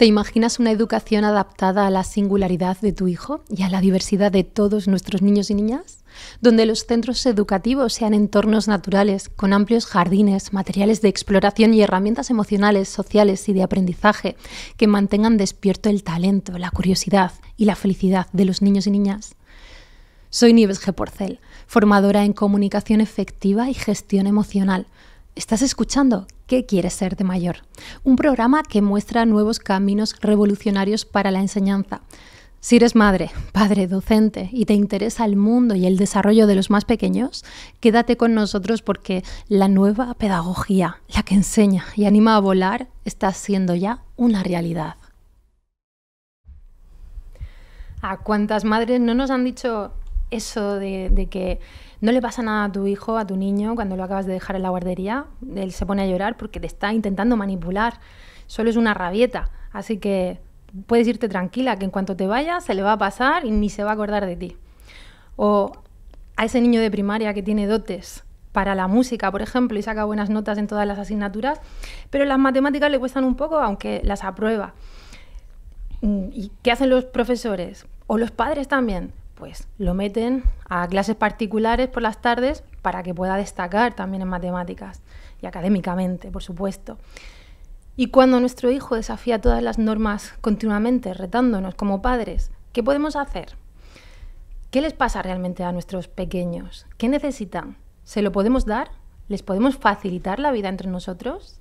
¿Te imaginas una educación adaptada a la singularidad de tu hijo y a la diversidad de todos nuestros niños y niñas? Donde los centros educativos sean entornos naturales, con amplios jardines, materiales de exploración y herramientas emocionales, sociales y de aprendizaje que mantengan despierto el talento, la curiosidad y la felicidad de los niños y niñas. Soy Nieves G. Porcel, formadora en comunicación efectiva y gestión emocional Estás escuchando ¿Qué quieres ser de mayor? Un programa que muestra nuevos caminos revolucionarios para la enseñanza. Si eres madre, padre, docente y te interesa el mundo y el desarrollo de los más pequeños, quédate con nosotros porque la nueva pedagogía, la que enseña y anima a volar, está siendo ya una realidad. ¿A cuántas madres no nos han dicho eso de, de que no le pasa nada a tu hijo, a tu niño, cuando lo acabas de dejar en la guardería. Él se pone a llorar porque te está intentando manipular. Solo es una rabieta. Así que puedes irte tranquila, que en cuanto te vayas se le va a pasar y ni se va a acordar de ti. O a ese niño de primaria que tiene dotes para la música, por ejemplo, y saca buenas notas en todas las asignaturas, pero las matemáticas le cuestan un poco, aunque las aprueba. Mm, ¿Y qué hacen los profesores? O los padres también pues lo meten a clases particulares por las tardes para que pueda destacar también en matemáticas y académicamente, por supuesto. Y cuando nuestro hijo desafía todas las normas continuamente, retándonos como padres, ¿qué podemos hacer? ¿Qué les pasa realmente a nuestros pequeños? ¿Qué necesitan? ¿Se lo podemos dar? ¿Les podemos facilitar la vida entre nosotros?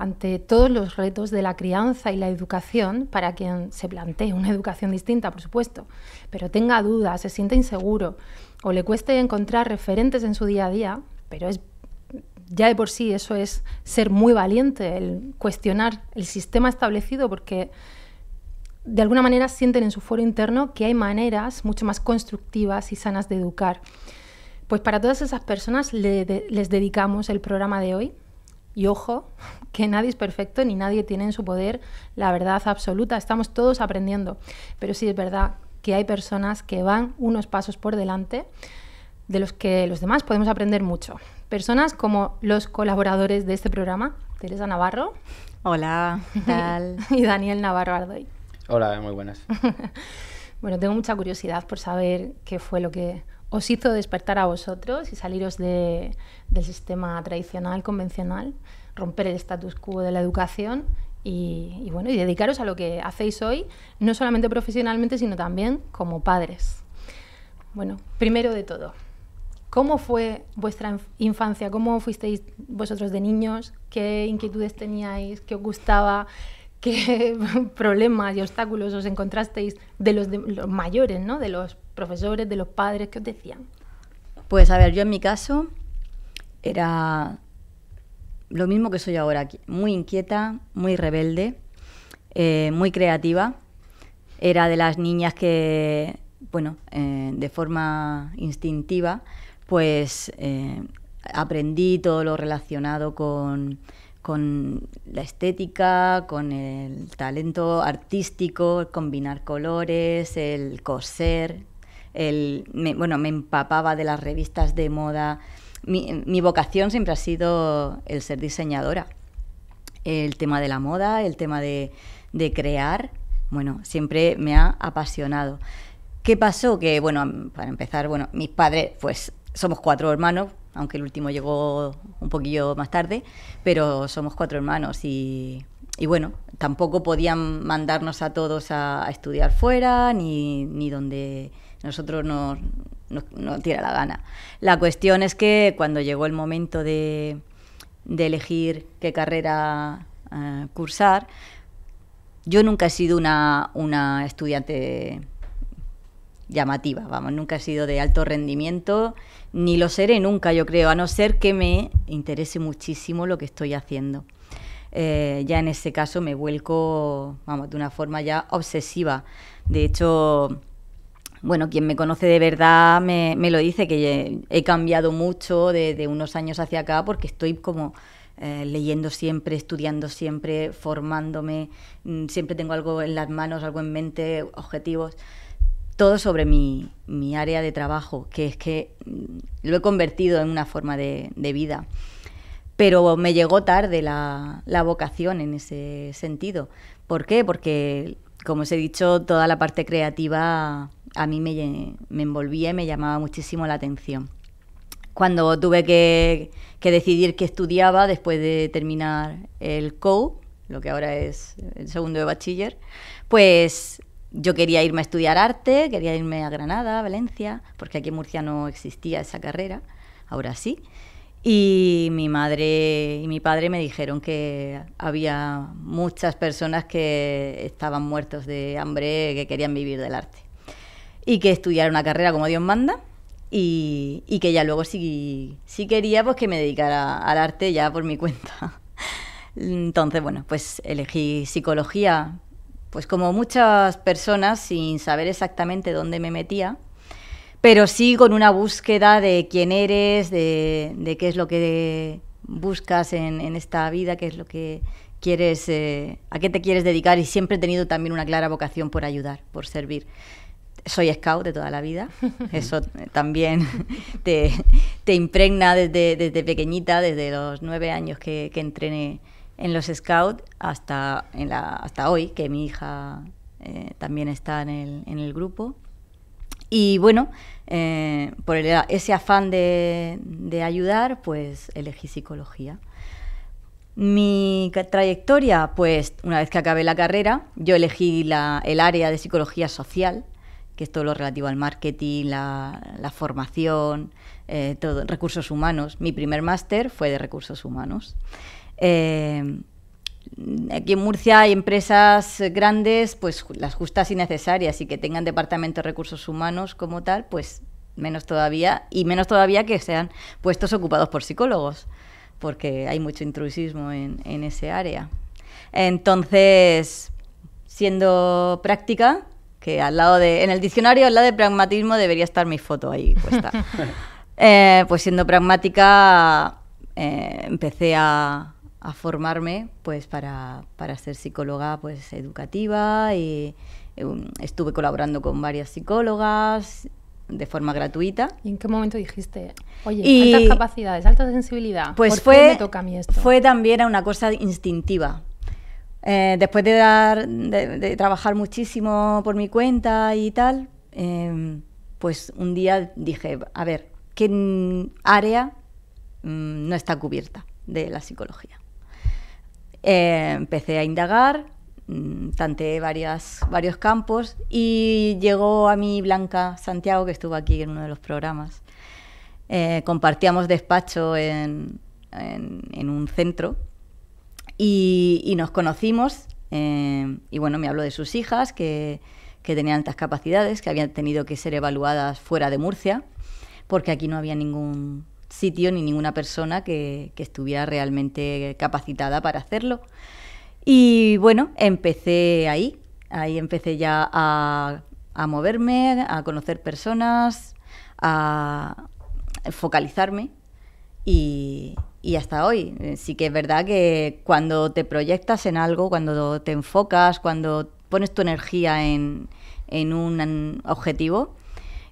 ante todos los retos de la crianza y la educación, para quien se plantee una educación distinta, por supuesto, pero tenga dudas, se sienta inseguro o le cueste encontrar referentes en su día a día, pero es ya de por sí eso es ser muy valiente, el cuestionar el sistema establecido porque de alguna manera sienten en su foro interno que hay maneras mucho más constructivas y sanas de educar. Pues para todas esas personas les dedicamos el programa de hoy. Y ojo, que nadie es perfecto ni nadie tiene en su poder la verdad absoluta. Estamos todos aprendiendo. Pero sí es verdad que hay personas que van unos pasos por delante de los que los demás podemos aprender mucho. Personas como los colaboradores de este programa, Teresa Navarro. Hola, y Daniel Navarro Ardoy. Hola, muy buenas. bueno, tengo mucha curiosidad por saber qué fue lo que os hizo despertar a vosotros y saliros del sistema tradicional, convencional, romper el status quo de la educación y, bueno, y dedicaros a lo que hacéis hoy, no solamente profesionalmente, sino también como padres. Bueno, primero de todo, ¿cómo fue vuestra infancia? ¿Cómo fuisteis vosotros de niños? ¿Qué inquietudes teníais? ¿Qué os gustaba? ¿Qué problemas y obstáculos os encontrasteis de los, los mayores, ¿no? de los profesores, de los padres? que os decían? Pues a ver, yo en mi caso era lo mismo que soy ahora, muy inquieta, muy rebelde, eh, muy creativa. Era de las niñas que, bueno, eh, de forma instintiva, pues eh, aprendí todo lo relacionado con, la estética, con el talento artístico, combinar colores, el coser, bueno, me empapaba de las revistas de moda mi, vocación siempre ha sido el ser diseñadora. El tema de la moda, el tema de, crear, bueno, siempre me ha apasionado. ¿Qué pasó? Que, bueno, para empezar, bueno, mis padres, pues somos cuatro hermanos, aunque el último llegó un poquillo más tarde, pero somos cuatro hermanos y, bueno, tampoco podían mandarnos a todos a, estudiar fuera, ni, ni donde nosotros no tira la gana. La cuestión es que cuando llegó el momento de, de elegir qué carrera eh, cursar, yo nunca he sido una, estudiante llamativa, vamos, nunca he sido de alto rendimiento, ni lo seré nunca, yo creo, a no ser que me interese muchísimo lo que estoy haciendo. Eh, ya en ese caso me vuelco, vamos, de una forma ya obsesiva. De hecho, bueno, quien me conoce de verdad me, lo dice, que he, cambiado mucho de, unos años hacia acá porque estoy como eh, leyendo siempre, estudiando siempre, formándome, mm, siempre tengo algo en las manos, algo en mente, objetivos. Todo sobre mi, mi área de trabajo, que es que mm, lo he convertido en una forma de, vida. Pero me llegó tarde la, la vocación en ese sentido. ¿Por qué? Porque, como os he dicho, toda la parte creativa a mí me, envolvía y me llamaba muchísimo la atención. Cuando tuve que, que decidir qué estudiaba después de terminar el CO, lo que ahora es el segundo de bachiller, pues yo quería irme a estudiar arte, quería irme a Granada, a Valencia, porque aquí en Murcia no existía esa carrera, ahora sí. Y mi madre y mi padre me dijeron que había muchas personas que estaban muertos de hambre, que querían vivir del arte y que estudiar una carrera como Dios manda y, que ya luego si quería pues que me dedicara al arte ya por mi cuenta. Entonces, bueno, pues elegí psicología, pues como muchas personas sin saber exactamente dónde me metía, pero sí con una búsqueda de quién eres, de, qué es lo que buscas en, esta vida, qué es lo que quieres, eh, a qué te quieres dedicar y siempre he tenido también una clara vocación por ayudar, por servir soy scout de toda la vida, eso eh, también te, impregna desde, pequeñita, desde los nueve años que, que entrené en los scouts hasta, hasta hoy, que mi hija eh, también está en el, grupo. Y bueno, eh, por ese afán de, ayudar, pues elegí psicología. Mi trayectoria, pues una vez que acabé la carrera, yo elegí el área de psicología social que es todo lo relativo al marketing, la, formación, eh, todo, recursos humanos. Mi primer máster fue de recursos humanos. Eh, aquí en Murcia hay empresas grandes, pues las justas y necesarias, y que tengan departamentos de recursos humanos como tal, pues menos todavía, y menos todavía que sean puestos ocupados por psicólogos, porque hay mucho intrusismo en ese área. Entonces, siendo práctica, que al lado de, en el diccionario al lado de pragmatismo debería estar mi foto ahí puesta. Eh, pues siendo pragmática eh, empecé a, a, formarme pues para, para, ser psicóloga pues educativa y eh, estuve colaborando con varias psicólogas de forma gratuita. ¿Y en qué momento dijiste, oye, y, altas capacidades, alta sensibilidad? Pues ¿por fue, qué me toca a mí esto? fue también una cosa instintiva, eh, después de, trabajar muchísimo por mi cuenta y tal, em, pues un día dije, a ver, ¿qué área mm, no está cubierta de la psicología? Eh, empecé a indagar, tanteé mm, varios campos y llegó a mí Blanca Santiago, que estuvo aquí en uno de los programas. Eh, compartíamos despacho en, en un centro y, nos conocimos eh, y bueno, me habló de sus hijas, que, que, tenían altas capacidades, que habían tenido que ser evaluadas fuera de Murcia, porque aquí no había ningún sitio ni ninguna persona que, estuviera realmente capacitada para hacerlo. Y bueno, empecé ahí, ahí empecé ya a, a moverme, a conocer personas, a focalizarme y, y hasta hoy. Sí que es verdad que cuando te proyectas en algo, cuando te enfocas, cuando pones tu energía en, en un objetivo,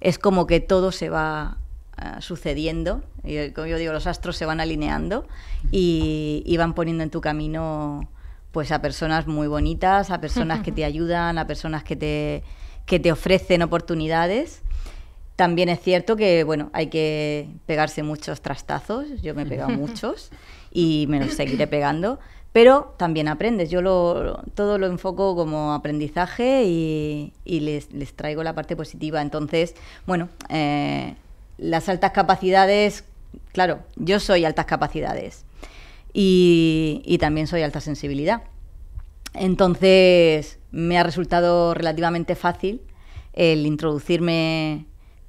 es como que todo se va eh, sucediendo, y, eh, como yo digo, los astros se van alineando y, y, van poniendo en tu camino pues a personas muy bonitas, a personas que te ayudan, a personas que te, que te ofrecen oportunidades. También es cierto que, bueno, hay que pegarse muchos trastazos, yo me he pegado muchos y me los seguiré pegando, pero también aprendes. Yo lo, todo lo enfoco como aprendizaje y, les, traigo la parte positiva. Entonces, bueno, eh, las altas capacidades, claro, yo soy altas capacidades y también soy alta sensibilidad. Entonces, me ha resultado relativamente fácil el introducirme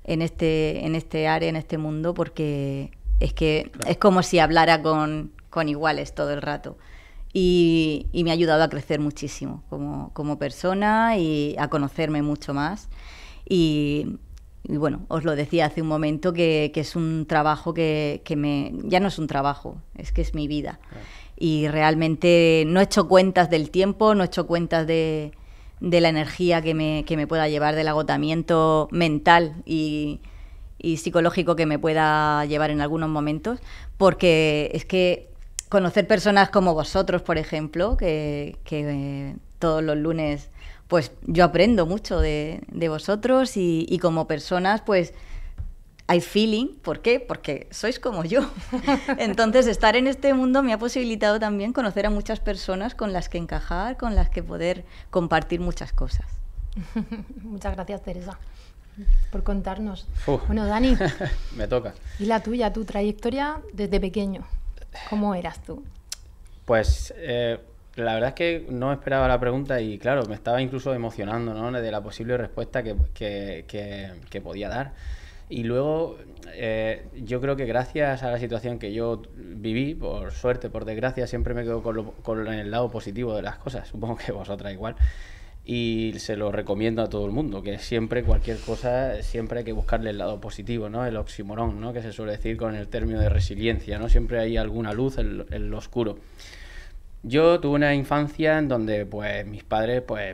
en este, en este área, en este mundo, porque es que es como si hablara con, con iguales todo el rato. Y, y, me ha ayudado a crecer muchísimo como, como persona y a conocerme mucho más. Y, bueno, os lo decía hace un momento que, que es un trabajo que, que, me... ya no es un trabajo, es que es mi vida. Y realmente no he hecho cuentas del tiempo, no he hecho cuentas de, de la energía que me, pueda llevar, del agotamiento mental y, psicológico que me pueda llevar en algunos momentos, porque es que conocer personas como vosotros, por ejemplo, que, eh, todos los lunes, pues yo aprendo mucho de, vosotros y, y, como personas, pues hay feeling. ¿Por qué? Porque sois como yo. Entonces, estar en este mundo me ha posibilitado también conocer a muchas personas con las que encajar, con las que poder compartir muchas cosas. Muchas gracias, Teresa, por contarnos. Bueno, Dani. me toca. ¿Y la tuya, tu trayectoria desde pequeño? ¿Cómo eras tú? Pues eh, la verdad es que no esperaba la pregunta y claro, me estaba incluso emocionando ¿no? de la posible respuesta que podía dar. Y luego, eh, yo creo que gracias a la situación que yo viví, por suerte, por desgracia, siempre me quedo con, lo, con el lado positivo de las cosas. Supongo que vosotras igual y se lo recomiendo a todo el mundo, que siempre cualquier cosa, siempre hay que buscarle el lado positivo, ¿no? El oximorón, ¿no? Que se suele decir con el término de resiliencia, ¿no? Siempre hay alguna luz en, en lo oscuro. Yo tuve una infancia en donde pues mis padres pues,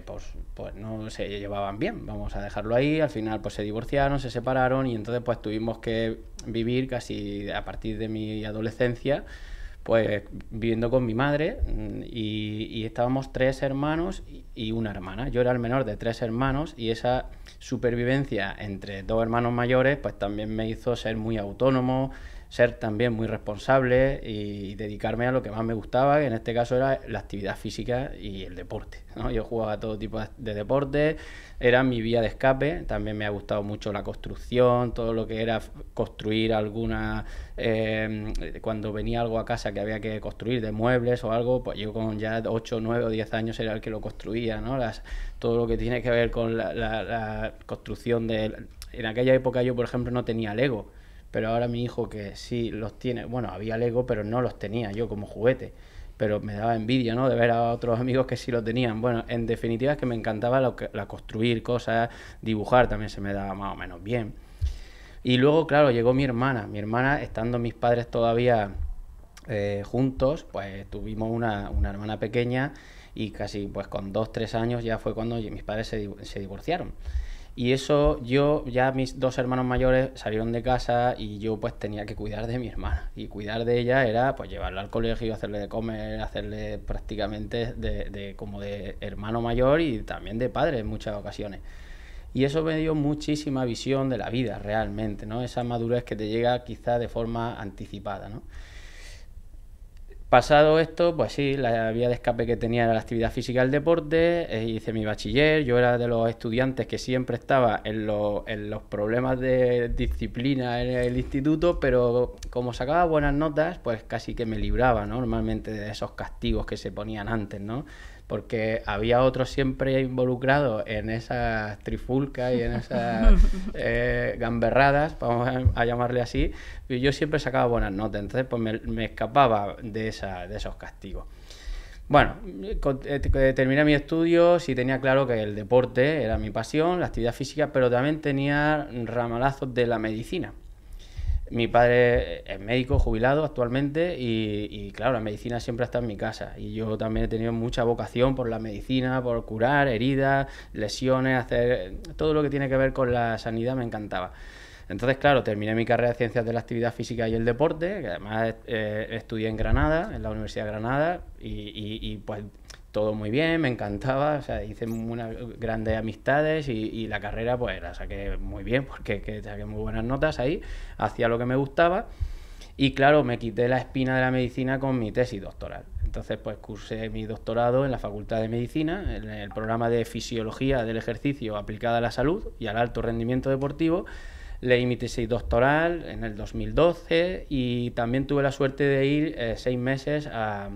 pues, no se llevaban bien, vamos a dejarlo ahí, al final pues se divorciaron, se separaron y entonces pues tuvimos que vivir casi a partir de mi adolescencia pues viviendo con mi madre mm, y, estábamos tres hermanos y una hermana. Yo era el menor de tres hermanos y esa supervivencia entre dos hermanos mayores pues también me hizo ser muy autónomo, ser también muy responsable y dedicarme a lo que más me gustaba, que en este caso era la actividad física y el deporte. ¿no? Yo jugaba todo tipo de deportes, era mi vía de escape, también me ha gustado mucho la construcción, todo lo que era construir alguna, eh, cuando venía algo a casa que había que construir de muebles o algo, pues yo con ya 8, 9 o 10 años era el que lo construía, ¿no? Las, todo lo que tiene que ver con la, la construcción de... En aquella época yo, por ejemplo, no tenía Lego pero ahora mi hijo que sí los tiene, bueno, había Lego, pero no los tenía yo como juguete. Pero me daba envidia, ¿no? De ver a otros amigos que sí lo tenían. Bueno, en definitiva es que me encantaba la construir cosas, dibujar también se me daba más o menos bien. Y luego, claro, llegó mi hermana. Mi hermana, estando mis padres todavía eh, juntos, pues tuvimos una, hermana pequeña y casi pues con dos, tres años ya fue cuando mis padres se, se divorciaron. Y eso yo, ya mis dos hermanos mayores salieron de casa y yo pues tenía que cuidar de mi hermana. Y cuidar de ella era pues llevarla al colegio, hacerle de comer, hacerle prácticamente de, como de hermano mayor y también de padre en muchas ocasiones. Y eso me dio muchísima visión de la vida realmente, ¿no? Esa madurez que te llega quizá de forma anticipada, ¿no? Pasado esto, pues sí, la vía de escape que tenía era la actividad física del el deporte, eh, hice mi bachiller, yo era de los estudiantes que siempre estaba en, los problemas de disciplina en el instituto, pero como sacaba buenas notas, pues casi que me libraba, Normalmente de esos castigos que se ponían antes, ¿no? porque había otros siempre involucrados en esas trifulcas y en esas eh, gamberradas, vamos a, llamarle así, y yo siempre sacaba buenas notas, entonces pues me, escapaba de, de esos castigos. Bueno, eh, eh, terminé mi estudio, y tenía claro que el deporte era mi pasión, la actividad física, pero también tenía ramalazos de la medicina. Mi padre es médico, jubilado actualmente, y, claro, la medicina siempre está en mi casa. Y yo también he tenido mucha vocación por la medicina, por curar heridas, lesiones, hacer todo lo que tiene que ver con la sanidad me encantaba. Entonces, claro, terminé mi carrera de Ciencias de la Actividad Física y el Deporte, que además eh, estudié en Granada, en la Universidad de Granada, y, y pues todo muy bien, me encantaba, o sea, hice unas grandes amistades y, la carrera pues la saqué muy bien porque saqué muy buenas notas ahí, hacía lo que me gustaba y claro, me quité la espina de la medicina con mi tesis doctoral. Entonces pues cursé mi doctorado en la Facultad de Medicina, en el programa de Fisiología del Ejercicio aplicada a la salud y al alto rendimiento deportivo. Leí mi tesis doctoral en el 2012 y también tuve la suerte de ir eh, seis meses a,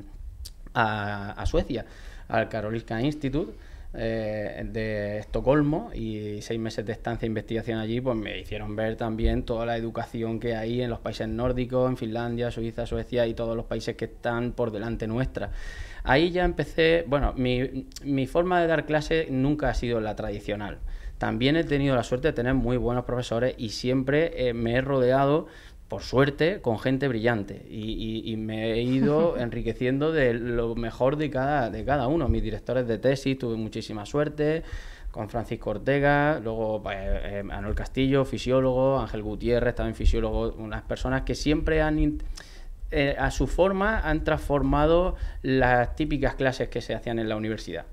a Suecia al Karolinska Institute eh, de Estocolmo y seis meses de estancia e investigación allí, pues me hicieron ver también toda la educación que hay en los países nórdicos, en Finlandia, Suiza, Suecia y todos los países que están por delante nuestra. Ahí ya empecé, bueno, mi, mi forma de dar clase nunca ha sido la tradicional. También he tenido la suerte de tener muy buenos profesores y siempre eh, me he rodeado por suerte, con gente brillante. Y, me he ido enriqueciendo de lo mejor de cada, de cada uno. Mis directores de tesis tuve muchísima suerte, con Francisco Ortega, luego pues, eh, Manuel Castillo, fisiólogo, Ángel Gutiérrez, también fisiólogo, unas personas que siempre han... Eh, a su forma han transformado las típicas clases que se hacían en la universidad.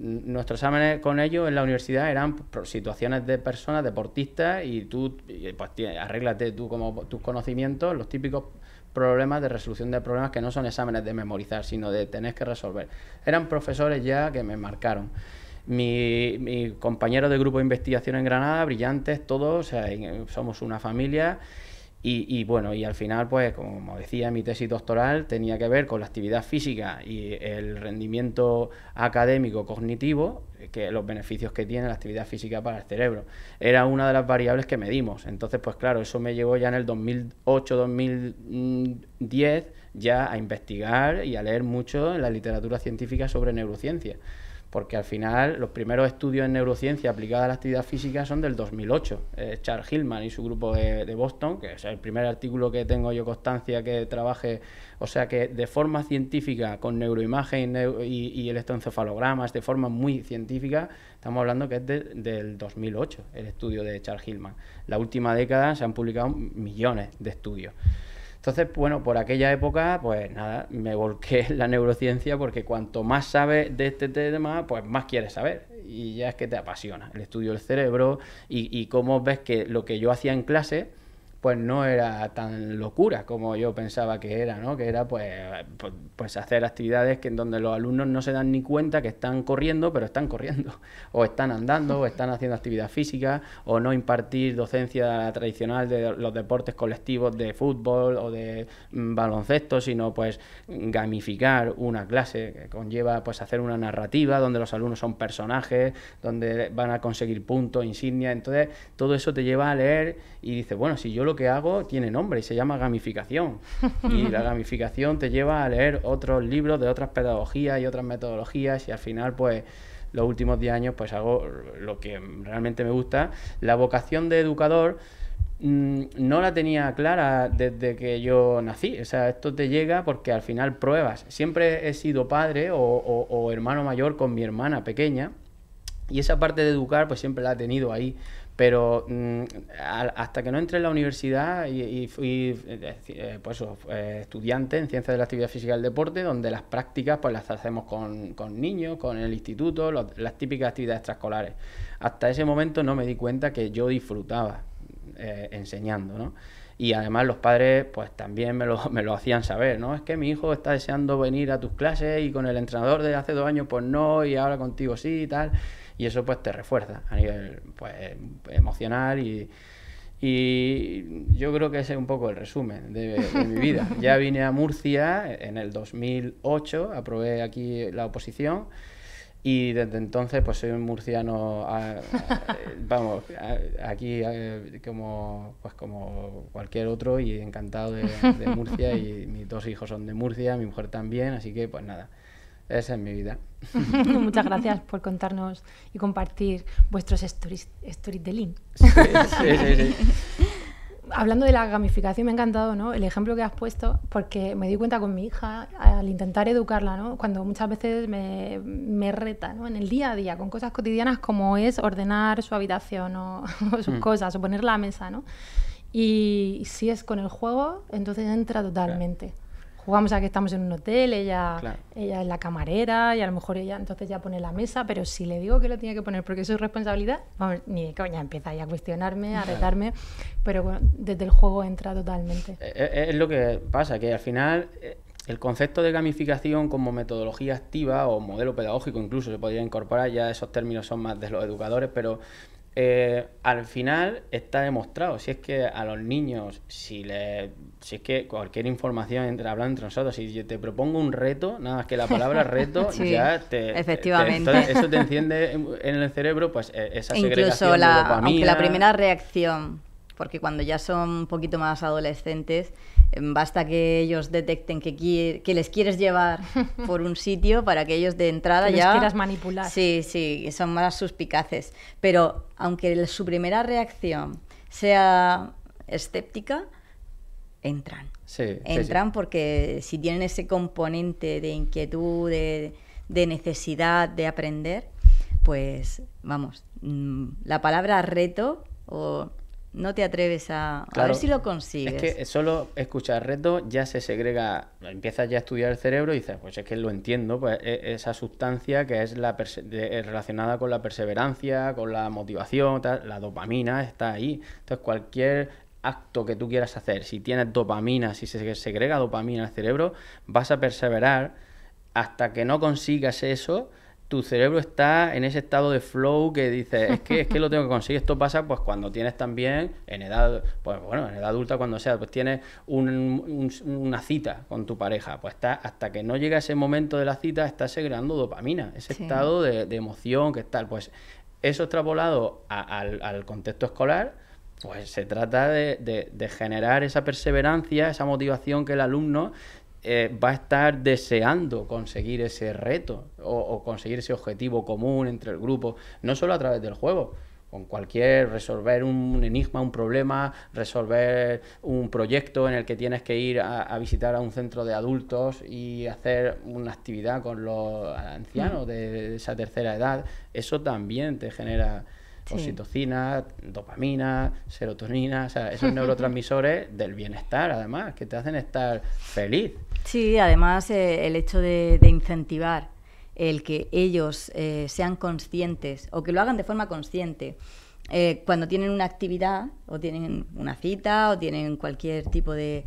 Nuestros exámenes con ellos en la universidad eran situaciones de personas deportistas y tú pues, arréglate tú como tus conocimientos, los típicos problemas de resolución de problemas que no son exámenes de memorizar, sino de tener que resolver. Eran profesores ya que me marcaron. Mi, mi compañero de grupo de investigación en Granada, brillantes todos, somos una familia y, bueno, y al final, pues como decía, mi tesis doctoral tenía que ver con la actividad física y el rendimiento académico cognitivo, que los beneficios que tiene la actividad física para el cerebro. Era una de las variables que medimos. Entonces, pues claro, eso me llevó ya en el 2008-2010 ya a investigar y a leer mucho en la literatura científica sobre neurociencia porque al final los primeros estudios en neurociencia aplicada a la actividad física son del 2008. Eh, Charles Hillman y su grupo de, Boston, que es el primer artículo que tengo yo constancia que trabaje, o sea que de forma científica, con neuroimagen y, electroencefalogramas, de forma muy científica, estamos hablando que es del 2008 el estudio de Charles Hillman. La última década se han publicado millones de estudios. Entonces, bueno, por aquella época, pues nada, me volqué en la neurociencia porque cuanto más sabes de este tema, pues más quieres saber. Y ya es que te apasiona el estudio del cerebro y, y cómo ves que lo que yo hacía en clase pues no era tan locura como yo pensaba que era, ¿no? Que era pues, pues, pues hacer actividades que en donde los alumnos no se dan ni cuenta que están corriendo, pero están corriendo, o están andando, o están haciendo actividad física, o no impartir docencia tradicional de los deportes colectivos de fútbol o de mm, baloncesto, sino pues gamificar una clase que conlleva pues hacer una narrativa donde los alumnos son personajes, donde van a conseguir puntos, insignias, entonces todo eso te lleva a leer y dices, bueno, si yo lo que hago tiene nombre y se llama gamificación. Y la gamificación te lleva a leer otros libros de otras pedagogías y otras metodologías y al final pues los últimos 10 años pues hago lo que realmente me gusta. La vocación de educador mm, no la tenía clara desde que yo nací. O sea, esto te llega porque al final pruebas. Siempre he sido padre o, o hermano mayor con mi hermana pequeña. Y esa parte de educar pues siempre la he tenido ahí pero mm, hasta que no entré en la universidad y, fui eh, eh, pues eh, estudiante en ciencias de la actividad física del deporte, donde las prácticas pues las hacemos con, niños, con el instituto, las típicas actividades extraescolares. Hasta ese momento no me di cuenta que yo disfrutaba enseñando, ¿no? Y además los padres pues también me lo, me lo hacían saber, ¿no? Es que mi hijo está deseando venir a tus clases y con el entrenador de hace dos años pues no y ahora contigo sí y tal. Y eso pues te refuerza a nivel pues, emocional y, y yo creo que ese es un poco el resumen de, de, mi vida. Ya vine a Murcia en el 2008, aprobé aquí la oposición y desde entonces, pues soy un murciano, ah, eh, vamos, aquí eh, como, pues, como cualquier otro y encantado de, Murcia. Y mis dos hijos son de Murcia, mi mujer también, así que pues nada, esa es mi vida. Muchas gracias por contarnos y compartir vuestros stories, de Sí, sí, sí, sí. hablando de la gamificación, me ha encantado ¿no? el ejemplo que has puesto, porque me di cuenta con mi hija al intentar educarla, cuando muchas veces me, me reta en el día a día con cosas cotidianas como es ordenar su habitación o, sus mm. cosas, o poner la mesa. Y si es con el juego, entonces entra totalmente jugamos a que estamos en un hotel, ella, ella es la camarera y a lo mejor ella entonces ya pone la mesa, pero si le digo que lo tiene que poner porque es su responsabilidad, vamos, ni de coña, empieza ya a cuestionarme, a retarme, pero desde el juego entra totalmente. Es, eh, eh, es, lo que pasa, que al final eh, el concepto de gamificación como metodología activa o modelo pedagógico incluso se podría incorporar, ya esos términos son más de los educadores, pero eh, al final está demostrado, si es que a los niños, si, si es que cualquier información entre hablando entre nosotros, si yo te propongo un reto, nada más que la palabra reto, ya Efectivamente. eso te enciende en el cerebro, pues eh, esa e Incluso Aunque la primera reacción, porque cuando ya son un poquito más adolescentes, Basta que ellos detecten que, que les quieres llevar por un sitio para que ellos de entrada ya... Los quieras manipular. Sí, sí, son más suspicaces. Pero aunque su primera reacción sea escéptica, entran. Sí, entran porque si tienen ese componente de inquietud, de, de necesidad de aprender, pues vamos, mm, la palabra reto o no te atreves a, a ver si lo consigues. Es que solo escuchar reto ya se segrega, empiezas ya a estudiar el cerebro y dices, pues es que lo entiendo, pues e, esa sustancia que es la relacionada con la perseverancia, con la motivación, la dopamina está ahí. Entonces cualquier acto que tú quieras hacer, si tienes dopamina, si se segrega dopamina al cerebro, vas a perseverar hasta que no consigas eso tu cerebro está en ese estado de flow que dice, es que, es que lo tengo que conseguir. Esto pasa pues cuando tienes también, en edad, pues bueno, en edad adulta, cuando sea, pues tienes una cita con tu pareja. Pues está, hasta que no llega ese momento de la cita, estás segregando dopamina, ese estado de, emoción que tal. Pues eso extrapolado al, contexto escolar, pues se trata de generar esa perseverancia, esa motivación que el alumno eh, va a estar deseando conseguir ese reto o, conseguir ese objetivo común entre el grupo, no solo a través del juego, con cualquier resolver un enigma, un problema, resolver un proyecto en el que tienes que ir a visitar a un centro de adultos y hacer una actividad con los ancianos mm. de esa tercera edad, eso también te genera Oxitocina, dopamina, serotonina, o sea, esos neurotransmisores del bienestar, además, que te hacen estar feliz. Sí, además eh, el hecho de, incentivar el que ellos eh, sean conscientes o que lo hagan de forma consciente. Eh, cuando tienen una actividad o tienen una cita o tienen cualquier tipo de,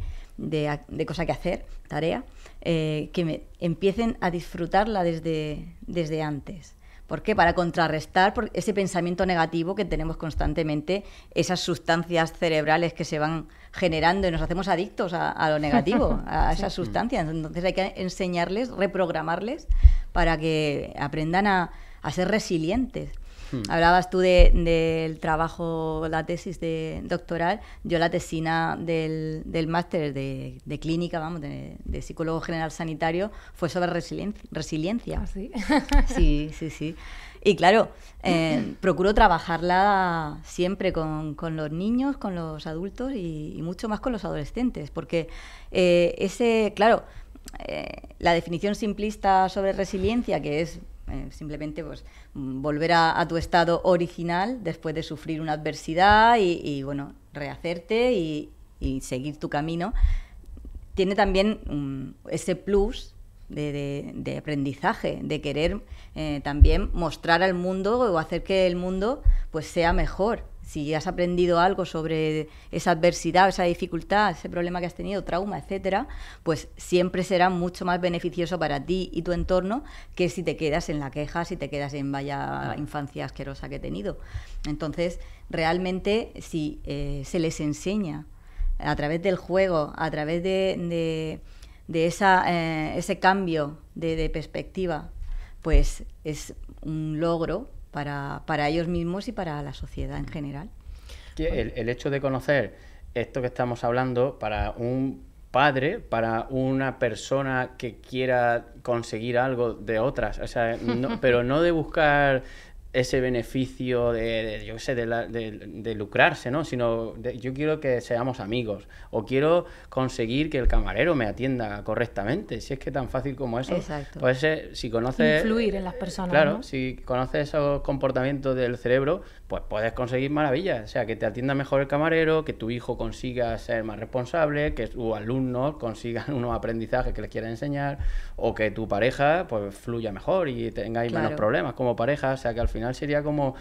cosa que hacer, tarea, que empiecen a disfrutarla desde, desde antes. ¿Por qué? Para contrarrestar ese pensamiento negativo que tenemos constantemente, esas sustancias cerebrales que se van generando y nos hacemos adictos a, lo negativo, a esas sustancias. Entonces hay que enseñarles, reprogramarles para que aprendan a ser resilientes. Hmm. Hablabas tú del trabajo, la tesis de doctoral, yo la tesina del, máster de, clínica, vamos, de, psicólogo general sanitario, fue sobre resiliencia. Ah, sí? sí, sí, Y claro, eh, procuro trabajarla siempre con, los niños, con los adultos y, mucho más con los adolescentes, porque eh, ese, claro, eh, la definición simplista sobre resiliencia, que es eh, simplemente pues, volver a, tu estado original después de sufrir una adversidad y, bueno, rehacerte y, seguir tu camino, tiene también mm, ese plus de, aprendizaje, de querer eh, también mostrar al mundo o hacer que el mundo pues sea mejor si has aprendido algo sobre esa adversidad, esa dificultad, ese problema que has tenido, trauma, etcétera, pues siempre será mucho más beneficioso para ti y tu entorno que si te quedas en la queja, si te quedas en vaya infancia asquerosa que he tenido. Entonces, realmente, si eh, se les enseña a través del juego, a través de, eh, ese cambio de perspectiva, pues es un logro para, ellos mismos y para la sociedad en general. El, el hecho de conocer esto que estamos hablando para un padre para una persona que quiera conseguir algo de otras, pero no de buscar ese beneficio de, de sé, de, de, de, lucrarse, ¿no? Sino yo quiero que seamos amigos o quiero conseguir que el camarero me atienda correctamente. Si es que tan fácil como eso, pues si conoces... Influir en las personas, Claro, si conoces esos comportamientos del cerebro, pues puedes conseguir maravillas. O sea, que te atienda mejor el camarero, que tu hijo consiga ser más responsable, que tus alumnos consigan unos aprendizajes que les quiera enseñar o que tu pareja pues fluya mejor y tengáis menos problemas como pareja, o sea que al final sería como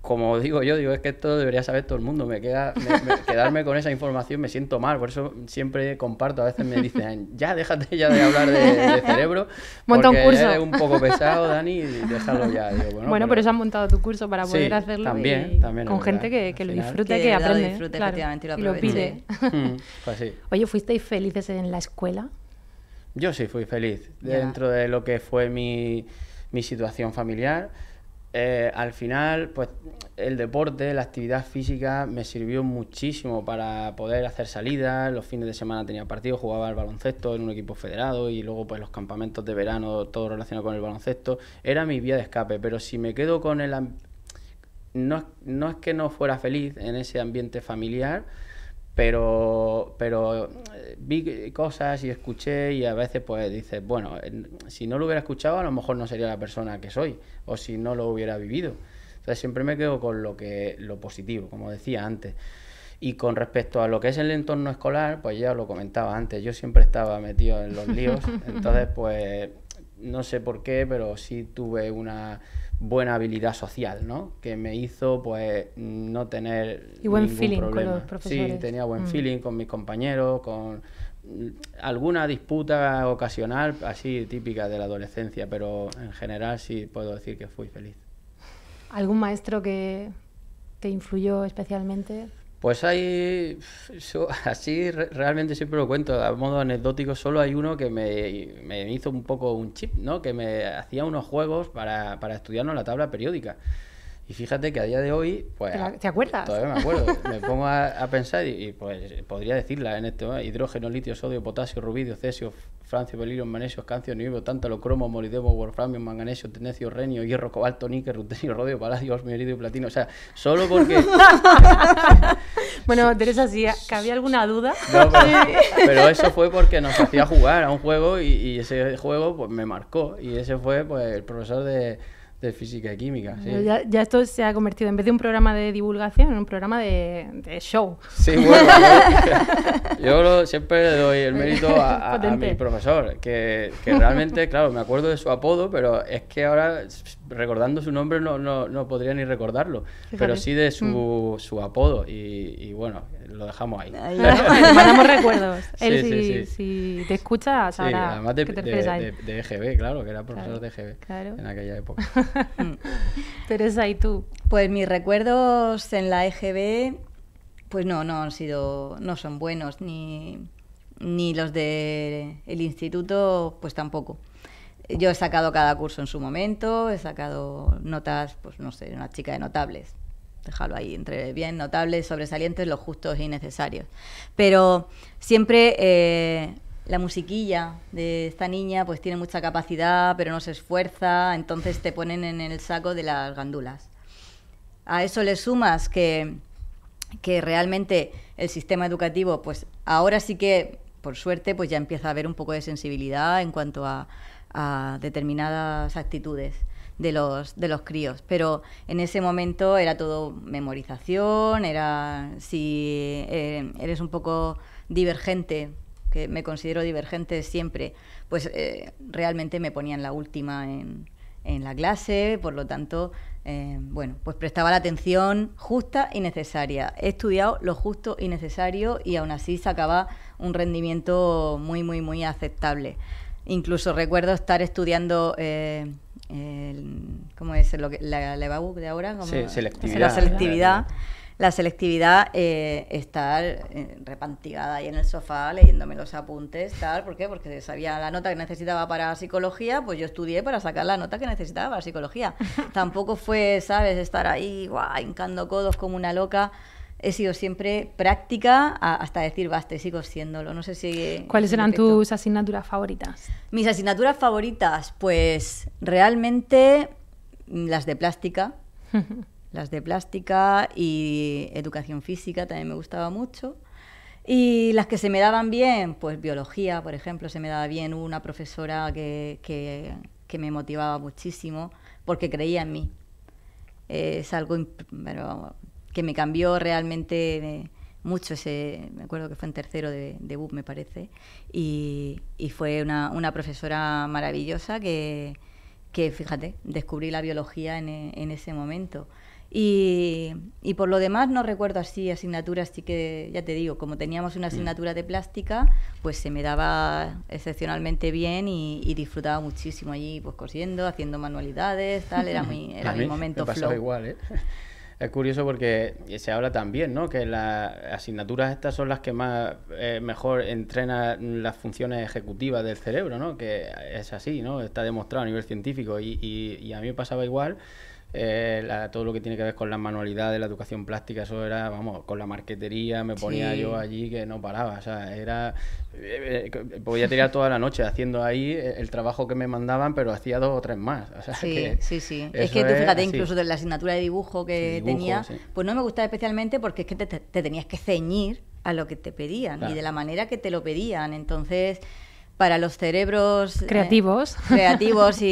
como digo yo, digo, es que esto debería saber todo el mundo. Me queda quedarme con esa información, me siento mal. Por eso siempre comparto. A veces me dicen, ya déjate ya de hablar de, cerebro. Monta un curso. un poco pesado, Dani, y déjalo ya. bueno, pero... eso has montado tu curso para poder hacerlo. También, Con gente que, lo disfrute, que, que Lo disfrute, y lo, pide. Mm, pues Oye, ¿fuisteis felices en la escuela? Yo sí fui feliz dentro de lo que fue mi, situación familiar. Eh, al final, pues el deporte, la actividad física me sirvió muchísimo para poder hacer salidas. Los fines de semana tenía partidos, jugaba al baloncesto en un equipo federado y luego pues los campamentos de verano, todo relacionado con el baloncesto. Era mi vía de escape, pero si me quedo con el... no es que no fuera feliz en ese ambiente familiar, pero, pero eh, vi cosas y escuché y a veces pues dices, bueno, si no lo hubiera escuchado a lo mejor no sería la persona que soy o si no lo hubiera vivido. Entonces siempre me quedo con lo que lo positivo, como decía antes. Y con respecto a lo que es el entorno escolar, pues ya lo comentaba antes, yo siempre estaba metido en los líos, entonces pues no sé por qué, pero sí tuve una buena habilidad social, ¿no? Que me hizo, pues, no tener. Y buen feeling problema. con los profesores. Sí, tenía buen mm. feeling con mis compañeros, con alguna disputa ocasional, así típica de la adolescencia, pero en general sí puedo decir que fui feliz. ¿Algún maestro que te influyó especialmente? Pues hay, así realmente siempre lo cuento, a modo anecdótico, solo hay uno que me, hizo un poco un chip, ¿no? Que me hacía unos juegos para, para estudiarnos la tabla periódica. Y fíjate que a día de hoy, pues... ¿Te, acuerdas? Todavía me acuerdo. me pongo a, pensar y, pues podría decirla en este momento. Hidrógeno, litio, sodio, potasio, rubidio, cesio, francio, berilio, magnesio, escancio, tanto lo cromo, wolframio, manganesio, tenecio, renio, hierro, cobalto, níquel, rutenio, rodio, paladio, osmio, y platino. O sea, solo porque... bueno, Teresa, si había alguna duda... No, pero, pero, eso fue porque nos hacía jugar a un juego y, y ese juego pues me marcó. Y ese fue pues el profesor de de física y química. Ya, esto se ha convertido en vez de un programa de divulgación en un programa de, show. Sí, bueno, yo, siempre doy el mérito a, mi profesor, que, que realmente, claro, me acuerdo de su apodo, pero es que ahora recordando su nombre no, no, no podría ni recordarlo, pero sí de su, mm. su apodo. Y, y, bueno, lo dejamos ahí. Le mandamos recuerdos. Él, sí, si, sí, si, te escucha, sabrá. además de, de, EGB, claro, que era profesor de EGB en aquella época. pero ¿y tú. Pues mis recuerdos en la EGB, pues no, no han sido, no son buenos, ni, ni los del el instituto, pues tampoco yo he sacado cada curso en su momento, he sacado notas, pues no sé, una chica de notables. Déjalo ahí, entre bien, notables, sobresalientes, los justos y necesarios. Pero siempre eh, la musiquilla de esta niña pues tiene mucha capacidad, pero no se esfuerza, entonces te ponen en el saco de las gandulas. A eso le sumas que, que realmente el sistema educativo, pues ahora sí que, por suerte, pues ya empieza a haber un poco de sensibilidad en cuanto a, a determinadas actitudes de los, de los críos. Pero en ese momento era todo memorización, era si eh, eres un poco divergente, que me considero divergente siempre, pues eh, realmente me ponían la última en, la clase, por lo tanto, eh, bueno, pues prestaba la atención justa y necesaria. He estudiado lo justo y necesario y aún así sacaba un rendimiento muy, muy, muy aceptable. Incluso recuerdo estar estudiando... Eh, ¿Cómo es? la, de ahora. Sí, selectividad. La selectividad la selectividad, eh, estar eh, repantigada ahí en el sofá leyéndome los apuntes, tal, ¿por qué? Porque sabía la nota que necesitaba para psicología, pues yo estudié para sacar la nota que necesitaba para psicología. Tampoco fue, ¿sabes?, estar ahí, hincando codos como una loca he sido siempre práctica hasta decir basta y sigo siéndolo. No sé si. ¿Cuáles eran tus asignaturas favoritas? Mis asignaturas favoritas, pues realmente mm, las de plástica. las de plástica y educación física también me gustaba mucho. Y las que se me daban bien, pues biología, por ejemplo, se me daba bien una profesora que, que, me motivaba muchísimo porque creía en mí. es algo pero que me cambió realmente mucho ese, me acuerdo que fue en tercero de, de BUP, me parece, y, y fue una, una, profesora maravillosa que, que, fíjate, descubrí la biología en, en ese momento. Y, y, por lo demás no recuerdo así asignaturas, así que ya te digo, como teníamos una mm. asignatura de plástica, pues se me daba excepcionalmente bien y, disfrutaba muchísimo allí, pues cosiendo, haciendo manualidades, tal, era muy era mi momento me igual, ¿eh? es curioso porque se habla también, ¿no? Que las asignaturas estas son las que más eh, mejor entrenan las funciones ejecutivas del cerebro, ¿no? Que es así, ¿no? Está demostrado a nivel científico y, y, y a mí me pasaba igual eh, todo lo que tiene que ver con las manualidades, la educación plástica, eso era, vamos, con la marquetería, me ponía yo allí que no paraba, o sea, era, eh, eh, podía tirar toda la noche haciendo ahí el trabajo que me mandaban, pero hacía dos o tres más. O sí, sí, sí. Es que tú fíjate, incluso de la asignatura de dibujo que tenía, pues no me gustaba especialmente porque es que te, tenías que ceñir a lo que te pedían y de la manera que te lo pedían, entonces para los cerebros eh, creativos, creativos y,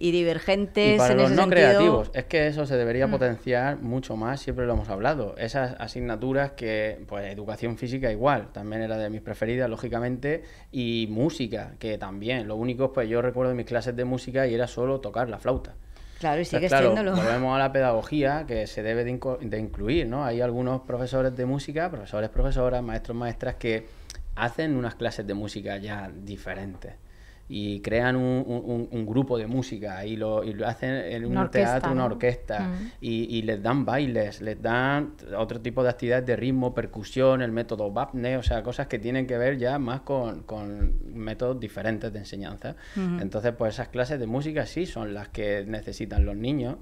divergentes. Y para los no creativos, es que eso se debería mm. potenciar mucho más, siempre lo hemos hablado. Esas asignaturas que, pues educación física igual, también era de mis preferidas, lógicamente, y música, que también. Lo único, pues yo recuerdo mis clases de música y era solo tocar la flauta. Claro, y sigue claro, Volvemos a la pedagogía que se debe de incluir, ¿no? Hay algunos profesores de música, profesores, profesoras, maestros, maestras que hacen unas clases de música ya diferentes y crean un, grupo de música y lo, hacen en un teatro, una orquesta, mm. y, les dan bailes, les dan otro tipo de actividades de ritmo, percusión, el método BAPNE, o sea, cosas que tienen que ver ya más con, métodos diferentes de enseñanza. Mm. Entonces, pues esas clases de música sí son las que necesitan los niños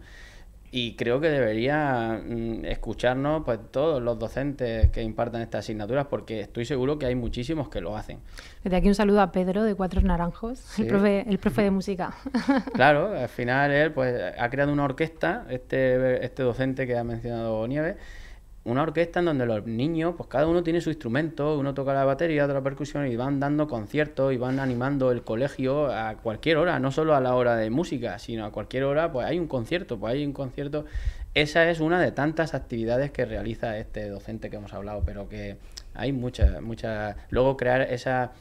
y creo que debería mm, escucharnos pues, todos los docentes que impartan estas asignaturas, porque estoy seguro que hay muchísimos que lo hacen. Desde aquí un saludo a Pedro de Cuatro Naranjos, el, profe, el profe de música. Claro, al final él pues, ha creado una orquesta, este, este docente que ha mencionado Nieves una orquesta en donde los niños, pues cada uno tiene su instrumento, uno toca la batería, otra percusión y van dando conciertos y van animando el colegio a cualquier hora, no solo a la hora de música, sino a cualquier hora, pues hay un concierto, pues hay un concierto. Esa es una de tantas actividades que realiza este docente que hemos hablado, pero que hay muchas, muchas. Luego crear esa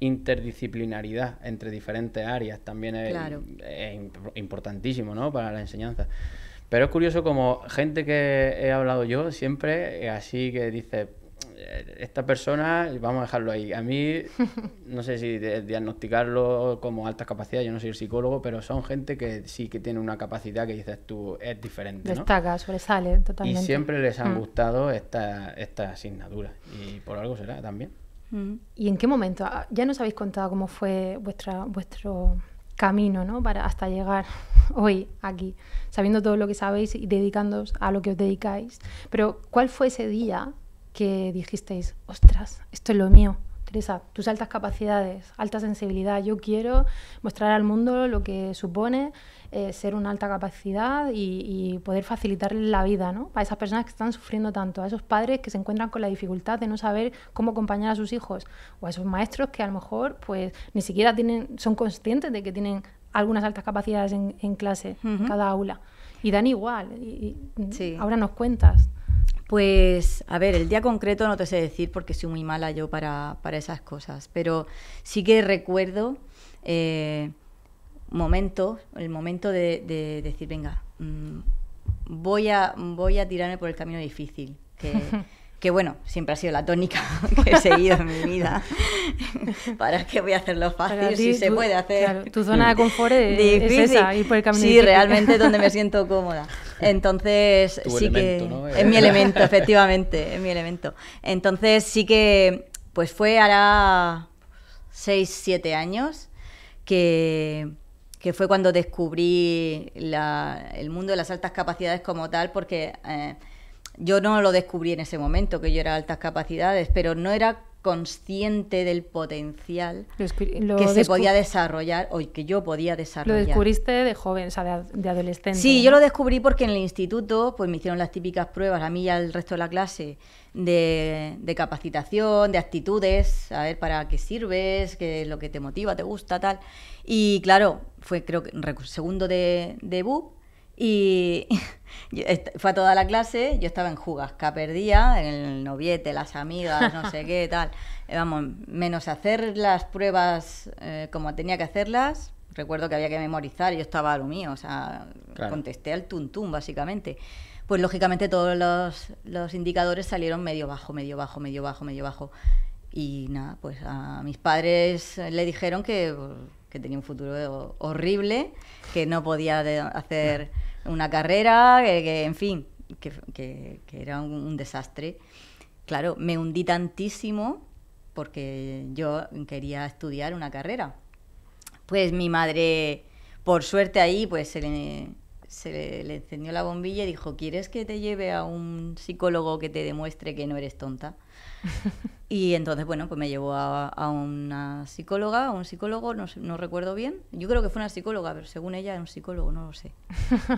interdisciplinaridad entre diferentes áreas también es, importantísimo, ¿no? Para la enseñanza. Pero es curioso como gente que he hablado yo siempre, eh, así que dice, eh, esta persona, vamos a dejarlo ahí. A mí, no sé si diagnosticarlo como alta capacidad, yo no soy psicólogo, pero son gente que sí que tiene una capacidad que dices tú, es diferente. ¿no? Destaca, sobresale totalmente. Y siempre les han mm. gustado esta, esta asignatura. y por algo será también. Mm. ¿Y en qué momento? Ah, ya nos habéis contado cómo fue vuestra, vuestro camino ¿no? Para hasta llegar hoy aquí, sabiendo todo lo que sabéis y dedicándoos a lo que os dedicáis. Pero ¿cuál fue ese día que dijisteis, ostras, esto es lo mío? Teresa, tus altas capacidades, alta sensibilidad. Yo quiero mostrar al mundo lo que supone eh, ser una alta capacidad y, poder facilitar la vida ¿no? a esas personas que están sufriendo tanto, a esos padres que se encuentran con la dificultad de no saber cómo acompañar a sus hijos o a esos maestros que a lo mejor pues ni siquiera tienen, son conscientes de que tienen algunas altas capacidades en, clase, en cada aula. Y dan igual. Y, Ahora nos cuentas. Pues, a ver, el día concreto no te sé decir porque soy muy mala yo para, esas cosas, pero sí que recuerdo eh, momentos, el momento de, decir, venga, mm, voy, a, voy a tirarme por el camino difícil, que, bueno, siempre ha sido la tónica que he seguido en mi vida. ¿Para qué voy a hacerlo fácil si se puede hacer? tu zona de confort e-, es, por el camino Sí, realmente donde me siento cómoda. Entonces, sí que. Es mi elemento, efectivamente, es mi elemento. Entonces, sí que. Pues fue hará seis, siete años que, que, fue cuando descubrí la, el mundo de las altas capacidades como tal, porque eh, yo no lo descubrí en ese momento, que yo era altas capacidades, pero no era consciente del potencial que se podía desarrollar o que yo podía desarrollar. Lo descubriste de joven, o de, adolescente. Sí, yo lo descubrí porque en el instituto pues me hicieron las típicas pruebas a mí y al resto de la clase de, capacitación, de actitudes, a ver para qué sirves, qué es lo que te motiva, te gusta, tal. Y claro, fue creo que segundo de, de y fue a toda la clase, yo estaba en Jugasca, perdía, en el noviete, las amigas, no sé qué, tal. Eh, vamos, menos hacer las pruebas eh, como tenía que hacerlas, recuerdo que había que memorizar, yo estaba a lo mío, o sea, contesté al tuntún, básicamente. Pues lógicamente todos los, los, indicadores salieron medio bajo, medio bajo, medio bajo, medio bajo. Y nada, pues a mis padres le dijeron que pues, que tenía un futuro horrible, que no podía hacer una carrera, que, en fin, que, era un, desastre. Claro, me hundí tantísimo porque yo quería estudiar una carrera. Pues mi madre, por suerte ahí, pues se le encendió la bombilla y dijo, ¿quieres que te lleve a un psicólogo que te demuestre que no eres tonta? Y entonces, bueno, pues me llevó a, una psicóloga, a un psicólogo, no, recuerdo bien. Yo creo que fue una psicóloga, pero según ella era un psicólogo, no lo sé.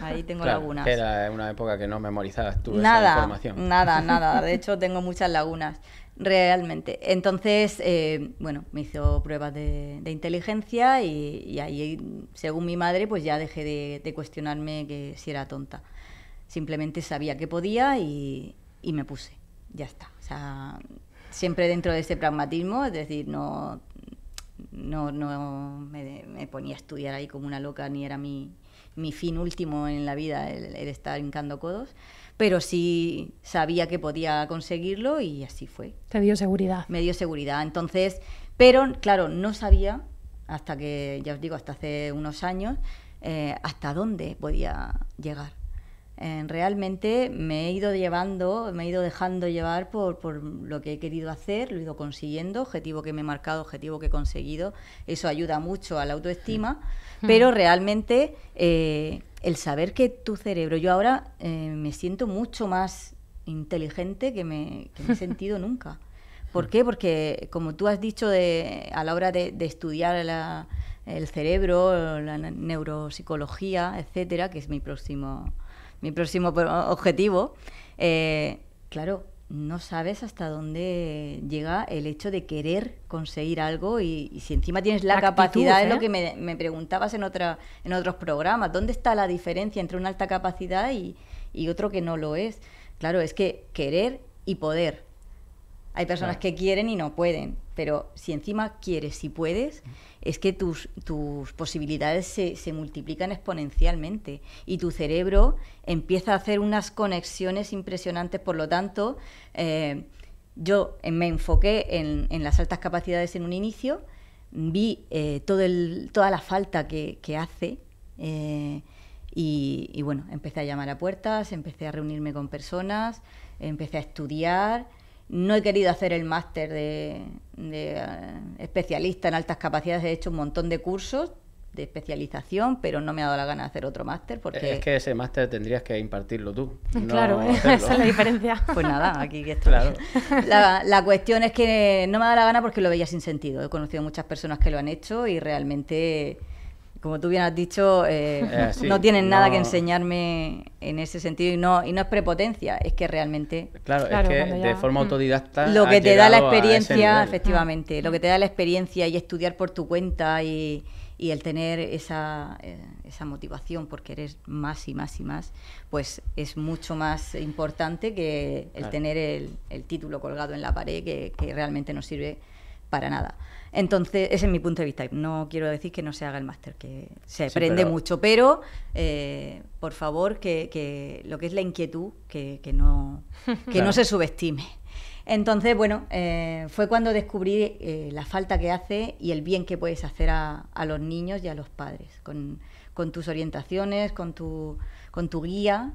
Ahí tengo lagunas. Era una época que no memorizabas tú nada, información. Nada, nada. De hecho, tengo muchas lagunas, realmente. Entonces, eh, bueno, me hizo pruebas de, inteligencia y, ahí, según mi madre, pues ya dejé de, cuestionarme que si era tonta. Simplemente sabía que podía y me puse. Ya está siempre dentro de ese pragmatismo, es decir, no, no, no me, ponía a estudiar ahí como una loca, ni era mi, fin último en la vida el, estar hincando codos, pero sí sabía que podía conseguirlo y así fue. Te dio seguridad. Me dio seguridad, entonces, pero claro, no sabía hasta que, ya os digo, hasta hace unos años, eh, hasta dónde podía llegar. Eh, realmente me he ido llevando, me he ido dejando llevar por, lo que he querido hacer, lo he ido consiguiendo, objetivo que me he marcado, objetivo que he conseguido. Eso ayuda mucho a la autoestima, mm. pero mm. realmente eh, el saber que tu cerebro, yo ahora eh, me siento mucho más inteligente que me, he sentido nunca. ¿Por qué? Porque como tú has dicho de, a la hora de, estudiar el cerebro, la neuropsicología, etcétera, que es mi próximo mi próximo objetivo, eh, claro, no sabes hasta dónde llega el hecho de querer conseguir algo y, si encima tienes la, capacidad, es lo ¿eh? que me, preguntabas en, otra, en otros programas, ¿dónde está la diferencia entre una alta capacidad y, otro que no lo es? Claro, es que querer y poder. Hay personas que quieren y no pueden, pero si encima quieres y puedes, mm es que tus, posibilidades se, multiplican exponencialmente y tu cerebro empieza a hacer unas conexiones impresionantes. Por lo tanto, eh, yo me enfoqué en, las altas capacidades en un inicio, vi eh, toda la falta que, hace. Eh, y, y bueno, empecé a llamar a puertas, empecé a reunirme con personas, empecé a estudiar, no he querido hacer el máster de, eh, especialista en altas capacidades, he hecho un montón de cursos, de especialización, pero no me ha dado la gana de hacer otro máster porque... Es que ese máster tendrías que impartirlo tú. Claro, esa es la diferencia. Pues nada, aquí estoy. La, la, cuestión es que no me ha dado la gana porque lo veía sin sentido. He conocido muchas personas que lo han hecho y realmente como tú bien has dicho, eh, eh, no tienen nada que enseñarme en ese sentido y no, y no es prepotencia, es que realmente... Claro, es que de forma mm. autodidacta... Lo que te da la experiencia, efectivamente, mm. lo que te da la experiencia y estudiar por tu cuenta y, el tener esa, eh, esa motivación porque eres más y más y más, pues es mucho más importante que el tener el, título colgado en la pared que, que realmente nos sirve para nada. Entonces, ese es mi punto de vista. No quiero decir que no se haga el máster, que se aprende mucho, pero eh, por favor, que, lo que es la inquietud, que, no, no se subestime. Entonces, bueno, eh, fue cuando descubrí eh, la falta que hace y el bien que puedes hacer a, los niños y a los padres, con, tus orientaciones, con con tu guía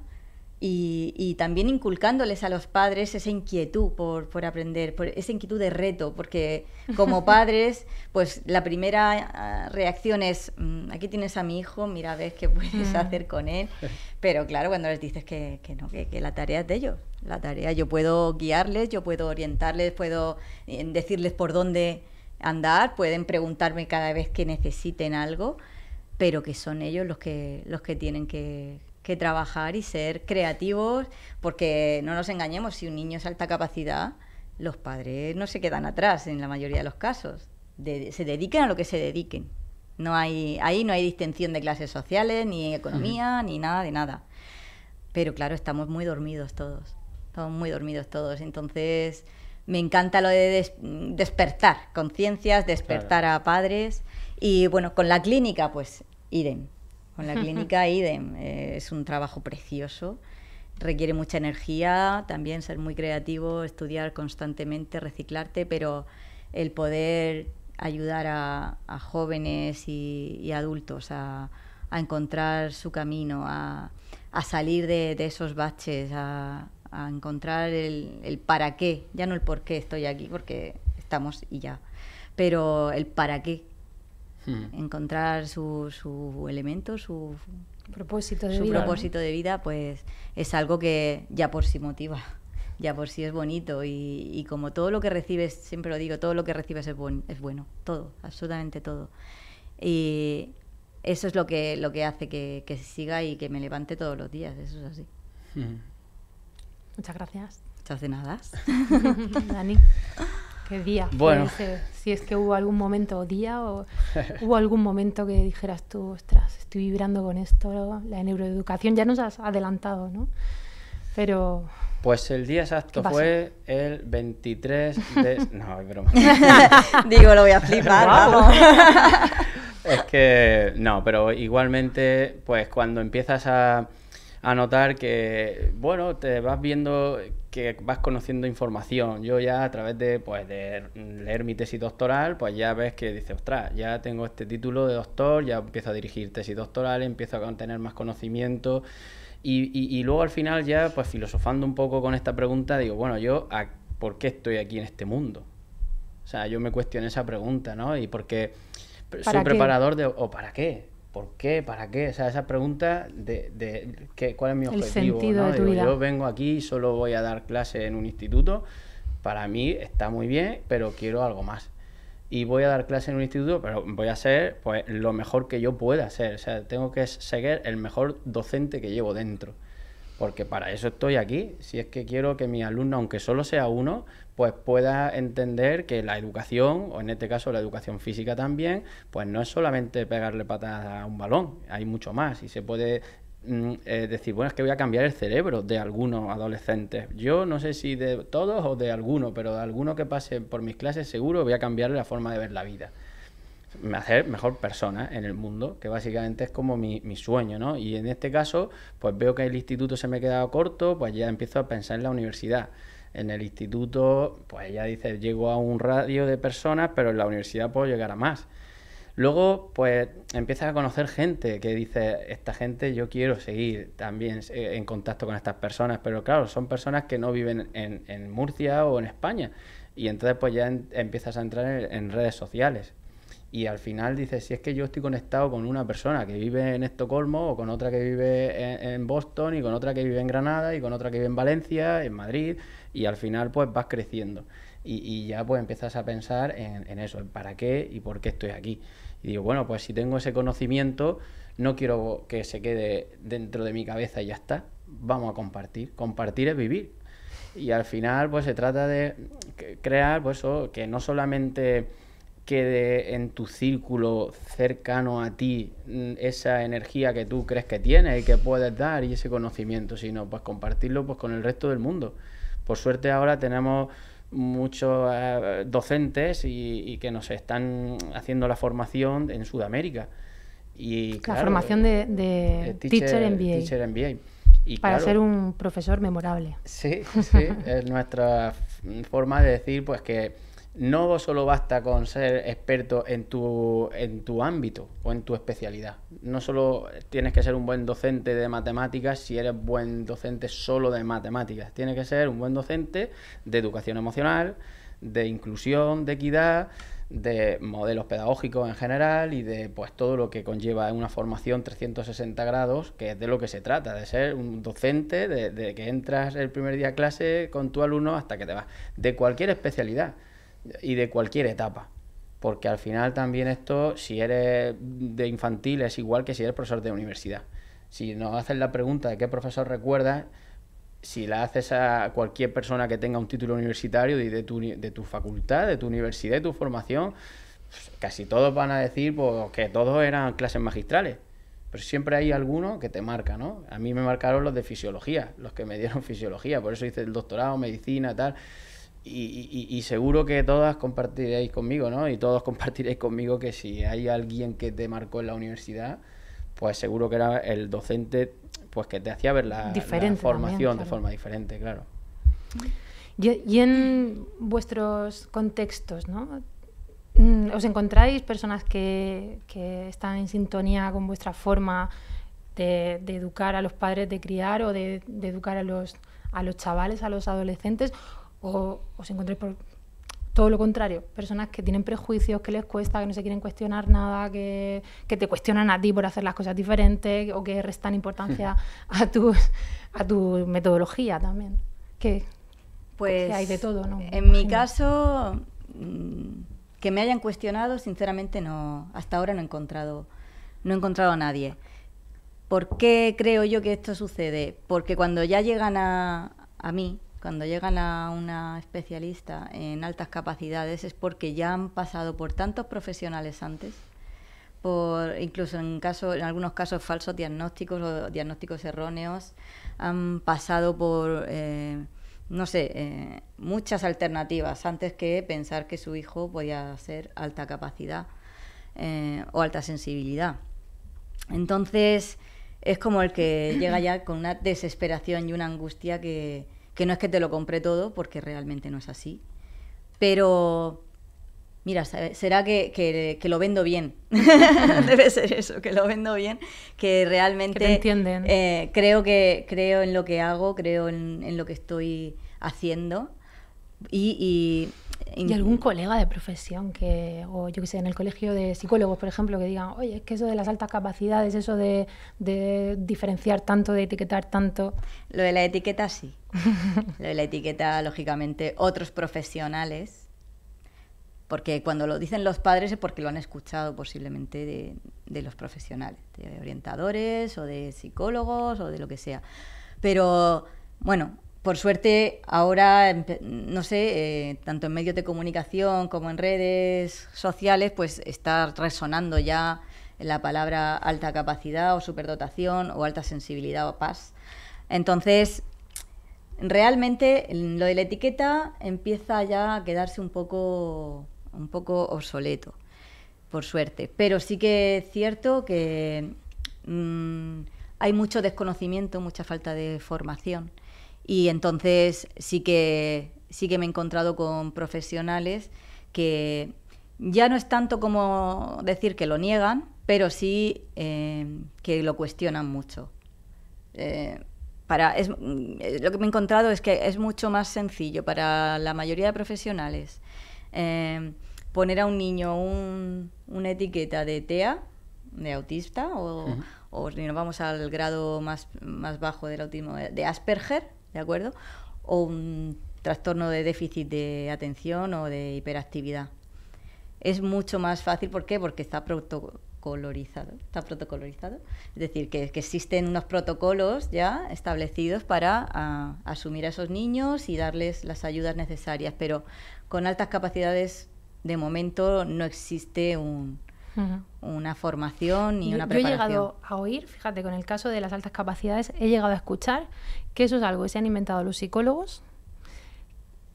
y, también inculcándoles a los padres esa inquietud por, por aprender, por esa inquietud de reto, porque como padres, pues la primera ah, reacción es, mm, aquí tienes a mi hijo, mira, ves qué puedes mm. hacer con él, pero claro, cuando les dices que, no, que, que, la tarea es de ellos, la tarea, yo puedo guiarles, yo puedo orientarles, puedo eh, decirles por dónde andar, pueden preguntarme cada vez que necesiten algo, pero que son ellos los que, los que tienen que, que trabajar y ser creativos, porque no nos engañemos, si un niño es alta capacidad, los padres no se quedan atrás en la mayoría de los casos. se dediquen a lo que se dediquen. No hay, ahí no hay distinción de clases sociales, ni economía, ni nada de nada. Pero claro, estamos muy dormidos todos. Estamos muy dormidos todos. Entonces, me encanta lo de despertar conciencias, despertar a padres. Y bueno, con la clínica, pues idem. Con la clínica idem, eh, es un trabajo precioso, requiere mucha energía, también ser muy creativo, estudiar constantemente, reciclarte, pero el poder ayudar a, jóvenes y, adultos a, encontrar su camino, a, salir de, esos baches, a, encontrar el, el para qué, ya no el por qué estoy aquí, porque estamos y ya, pero el para qué encontrar su, su elemento, su propósito de su vida, propósito de vida, pues es algo que ya por sí motiva, ya por sí es bonito y, y como todo lo que recibes, siempre lo digo, todo lo que recibes es, buen, es bueno, todo, absolutamente todo. Y eso es lo que, lo que hace que, que siga y que me levante todos los días, eso es así. Muchas gracias. Muchas de nada. Dani. ¿Qué día? Bueno. si es que hubo algún momento o día o hubo algún momento que dijeras tú, ostras, estoy vibrando con esto, la neuroeducación, ya nos has adelantado, ¿no? Pero... Pues el día exacto fue el 23 de... No, es broma. Digo, lo voy a flipar, es que, no, pero igualmente, pues cuando empiezas a, a notar que, bueno, te vas viendo que vas conociendo información. Yo ya a través de, pues, de leer mi tesis doctoral, pues ya ves que dice, ostras, ya tengo este título de doctor, ya empiezo a dirigir tesis doctoral, empiezo a tener más conocimiento. Y, luego al final ya, pues filosofando un poco con esta pregunta, digo, bueno, yo, a, ¿por qué estoy aquí en este mundo? O sea, yo me cuestioné esa pregunta, ¿no? Y porque soy preparador de... ¿O para qué? ¿Por qué? ¿Para qué? O sea, esa pregunta de, ¿qué, cuál es mi objetivo. El de Yo vengo aquí y solo voy a dar clase en un instituto. Para mí está muy bien, pero quiero algo más. Y voy a dar clase en un instituto, pero voy a ser pues, lo mejor que yo pueda ser. O sea, tengo que ser el mejor docente que llevo dentro porque para eso estoy aquí. Si es que quiero que mi alumno, aunque solo sea uno, pues pueda entender que la educación, o en este caso la educación física también, pues no es solamente pegarle patadas a un balón, hay mucho más y se puede mm, eh, decir, bueno, es que voy a cambiar el cerebro de algunos adolescentes. Yo no sé si de todos o de alguno, pero de alguno que pase por mis clases seguro voy a cambiar la forma de ver la vida. Me hacer mejor persona en el mundo, que básicamente es como mi, sueño, ¿no? Y en este caso, pues veo que el instituto se me ha quedado corto, pues ya empiezo a pensar en la universidad. En el instituto, pues ya dice, llego a un radio de personas, pero en la universidad puedo llegar a más. Luego, pues empiezas a conocer gente que dice, esta gente yo quiero seguir también eh, en contacto con estas personas, pero claro, son personas que no viven en, Murcia o en España. Y entonces pues ya empiezas a entrar en redes sociales y al final dices, si es que yo estoy conectado con una persona que vive en Estocolmo o con otra que vive en, Boston y con otra que vive en Granada y con otra que vive en Valencia, en Madrid, y al final pues vas creciendo y, ya pues empiezas a pensar en, en, eso, en para qué y por qué estoy aquí. Y digo, bueno, pues si tengo ese conocimiento, no quiero que se quede dentro de mi cabeza y ya está, vamos a compartir, compartir es vivir. Y al final pues se trata de crear pues eso, que no solamente quede en tu círculo cercano a ti mm, esa energía que tú crees que tienes y que puedes dar y ese conocimiento, sino pues compartirlo pues con el resto del mundo. Por suerte ahora tenemos muchos eh, docentes y, que nos están haciendo la formación en Sudamérica. Y, la formación de, eh, teacher, MBA. para ser un profesor memorable. Sí, sí, es nuestra forma de decir pues que no solo basta con ser experto en tu, ámbito o en tu especialidad. No solo tienes que ser un buen docente de matemáticas si eres buen docente solo de matemáticas. Tienes que ser un buen docente de educación emocional, de inclusión, de equidad, de modelos pedagógicos en general y de pues, todo lo que conlleva una formación 360 grados, que es de lo que se trata, de ser un docente, de, que entras el primer día clase con tu alumno hasta que te vas, de cualquier especialidad y de cualquier etapa. Porque al final también esto, si eres de infantil, es igual que si eres profesor de universidad. Si nos haces la pregunta de qué profesor recuerdas, si la haces a cualquier persona que tenga un título universitario de, tu, de tu, facultad, de tu universidad, de tu formación, casi todos van a decir pues, que todos eran clases magistrales. Pero siempre hay alguno que te marca, ¿no? A mí me marcaron los de fisiología, los que me dieron fisiología, por eso hice el doctorado, medicina, tal y, seguro que todas compartiréis conmigo, ¿no? Y todos compartiréis conmigo que si hay alguien que te marcó en la universidad, pues seguro que era el docente pues que te hacía ver la, formación de forma diferente, claro. Y, en vuestros contextos, ¿no? Mm, ¿Os encontráis personas que, están en sintonía con vuestra forma de, educar a los padres de criar o de, de educar a los, a los chavales, a los adolescentes? o os encontréis por todo lo contrario, personas que tienen prejuicios, que les cuesta, que no se quieren cuestionar nada, que, te cuestionan a ti por hacer las cosas diferentes o que restan importancia hmm. a tu, a tu metodología también. Que, pues hay de todo, En mi caso, mm, que me hayan cuestionado, sinceramente no, hasta ahora no he encontrado, no encontrado a nadie. ¿Por qué creo yo que esto sucede? Porque cuando ya llegan a, a mí, cuando llegan a una especialista en altas capacidades es porque ya han pasado por tantos profesionales antes, por incluso en caso, en algunos casos falsos diagnósticos o diagnósticos erróneos, han pasado por eh, no sé, eh, muchas alternativas antes que pensar que su hijo podía ser alta capacidad eh, o alta sensibilidad. Entonces, es como el que llega ya con una desesperación y una angustia que, que no es que te lo compre todo, porque realmente no es así. Pero, mira, será que, lo vendo bien. Debe ser eso, que lo vendo bien, que realmente... entienden. Eh, creo, que, creo en lo que hago, creo en, lo que estoy haciendo. y ¿Y algún colega de profesión que, o yo que sé, en el colegio de psicólogos, por ejemplo, que digan, oye, es que eso de las altas capacidades, eso de, diferenciar tanto, de etiquetar tanto? Lo de la etiqueta sí. lo de la etiqueta, lógicamente, otros profesionales, porque cuando lo dicen los padres es porque lo han escuchado posiblemente de, de los profesionales, de orientadores o de psicólogos o de lo que sea. Pero bueno, por suerte, ahora, no sé, eh, tanto en medios de comunicación como en redes sociales, pues está resonando ya la palabra alta capacidad o superdotación o alta sensibilidad o paz. Entonces, realmente lo de la etiqueta empieza ya a quedarse un poco, un poco obsoleto, por suerte. Pero sí que es cierto que mm, hay mucho desconocimiento, mucha falta de formación y entonces sí que, sí que me he encontrado con profesionales que ya no es tanto como decir que lo niegan, pero sí eh, que lo cuestionan mucho. Eh, para, es, eh, lo que me he encontrado es que es mucho más sencillo para la mayoría de profesionales poner a un niño una etiqueta de TEA, de autista, o, o si nos vamos al grado más, más bajo del autismo, de Asperger, ¿de acuerdo? O un trastorno de déficit de atención o de hiperactividad. Es mucho más fácil, ¿por qué? Porque está protocolorizado, está Es decir, que, existen unos protocolos ya establecidos para ah, asumir a esos niños y darles las ayudas necesarias, pero con altas capacidades de momento no existe un, una formación y una preparación. Yo he llegado a oír, fíjate, con el caso de las altas capacidades, he llegado a escuchar que eso es algo que se han inventado los psicólogos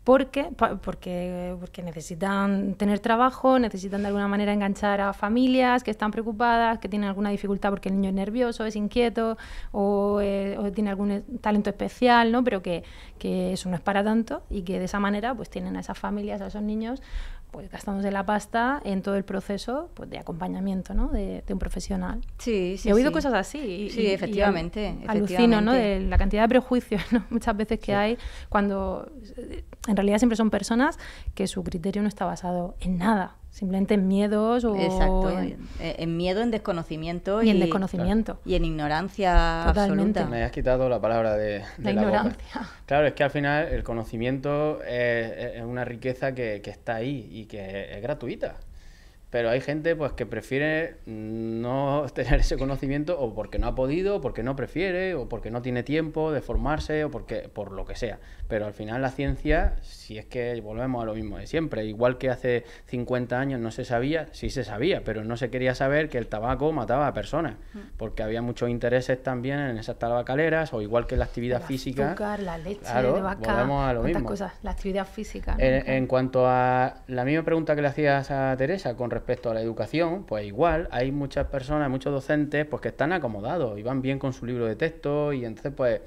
porque, porque, porque necesitan tener trabajo, necesitan de alguna manera enganchar a familias que están preocupadas, que tienen alguna dificultad porque el niño es nervioso, es inquieto o, eh, tiene algún talento especial, ¿no? pero que, que, eso no es para tanto y que de esa manera pues tienen a esas familias, a esos niños pues gastándose la pasta en todo el proceso pues, de acompañamiento de, un profesional. Sí, sí. He oído cosas así. sí, efectivamente, Alucino ¿no? de la cantidad de prejuicios muchas veces que hay cuando en realidad siempre son personas que su criterio no está basado en nada. Simplemente en miedos o... Eh, en, miedo, en desconocimiento. Y, en desconocimiento. Y en ignorancia Totalmente. absoluta. Me has quitado la palabra de, la, ignorancia. Claro, es que al final el conocimiento es, una riqueza que, está ahí y que es gratuita. Pero hay gente pues que prefiere no tener ese conocimiento o porque no ha podido, o porque no prefiere, o porque no tiene tiempo de formarse, o porque por lo que sea. Pero al final la ciencia, si es que volvemos a lo mismo de siempre, igual que hace 50 años no se sabía, sí se sabía, pero no se quería saber que el tabaco mataba a personas, mm. porque había muchos intereses también en esas tabacaleras, o igual que la actividad física. Azúcar, la leche de vaca, volvemos a la actividad física. En, en, cuanto a la misma pregunta que le hacías a Teresa con respecto a la educación, pues igual hay muchas personas, muchos docentes, pues que están acomodados y van bien con su libro de texto y entonces pues